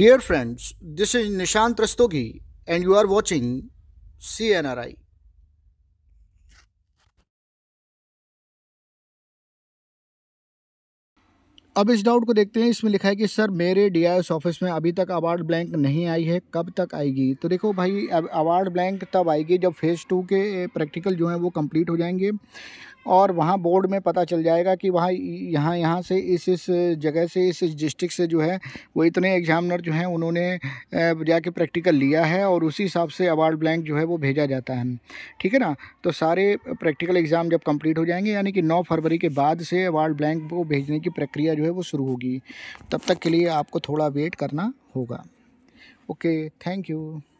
is Nishant Rastogi and you are watching C N R I अब इस doubt को देखते हैं इसमें लिखा है कि सर मेरे डीआईएस ऑफिस में अभी तक अवार्ड ब्लैंक नहीं आई है कब तक आएगी तो देखो भाई अवार्ड ब्लैंक तब आएगी जब फेज़ टू के प्रैक्टिकल जो हैं वो कंप्लीट हो जाएंगे और वहाँ बोर्ड में पता चल जाएगा कि वहाँ यहाँ यहाँ से इस इस जगह से इस इस डिस्ट्रिक्ट से जो है वो इतने एग्ज़ामिनर जो हैं उन्होंने जाके प्रैक्टिकल लिया है और उसी हिसाब से अवार्ड ब्लैंक जो है वो भेजा जाता है ठीक है ना तो सारे प्रैक्टिकल एग्ज़ाम जब कंप्लीट हो जाएंगे यानी कि नौ फरवरी के बाद से अवार्ड ब्लैंक को भेजने की प्रक्रिया जो है वो शुरू होगी तब तक के लिए आपको थोड़ा वेट करना होगा ओके थैंक यू